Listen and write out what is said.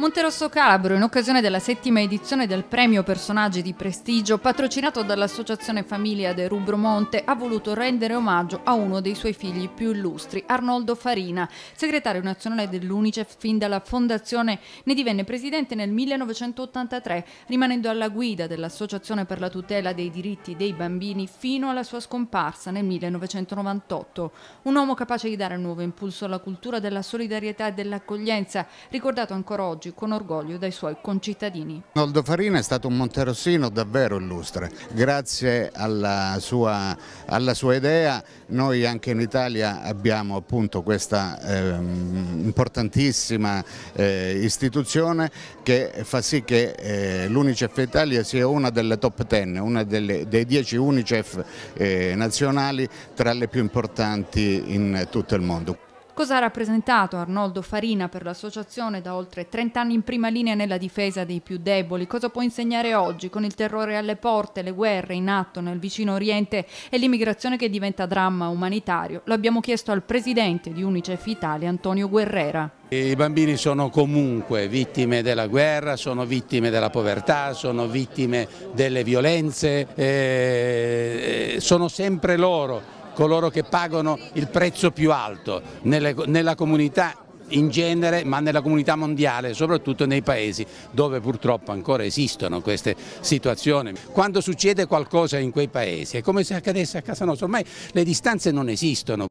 Monterosso Calabro, in occasione della settima edizione del premio Personaggi di Prestigio, patrocinato dall'associazione Famiglia de Rubromonte, ha voluto rendere omaggio a uno dei suoi figli più illustri, Arnoldo Farina, segretario nazionale dell'Unicef fin dalla fondazione. Ne divenne presidente nel 1983, rimanendo alla guida dell'Associazione per la tutela dei diritti dei bambini fino alla sua scomparsa nel 1998. Un uomo capace di dare un nuovo impulso alla cultura della solidarietà e dell'accoglienza, ricordato ancora oggi oggi con orgoglio dai suoi concittadini. Noldo Farina è stato un monterossino davvero illustre, grazie alla sua, alla sua idea noi anche in Italia abbiamo appunto questa eh, importantissima eh, istituzione che fa sì che eh, l'Unicef Italia sia una delle top ten, una delle, dei dieci Unicef eh, nazionali tra le più importanti in tutto il mondo. Cosa ha rappresentato Arnoldo Farina per l'associazione da oltre 30 anni in prima linea nella difesa dei più deboli? Cosa può insegnare oggi con il terrore alle porte, le guerre in atto nel vicino Oriente e l'immigrazione che diventa dramma umanitario? Lo abbiamo chiesto al presidente di Unicef Italia, Antonio Guerrera. I bambini sono comunque vittime della guerra, sono vittime della povertà, sono vittime delle violenze, eh, eh sono sempre loro coloro che pagano il prezzo più alto nelle, nella comunità in genere ma nella comunità mondiale, soprattutto nei paesi dove purtroppo ancora esistono queste situazioni. Quando succede qualcosa in quei paesi è come se accadesse a casa nostra, ormai le distanze non esistono.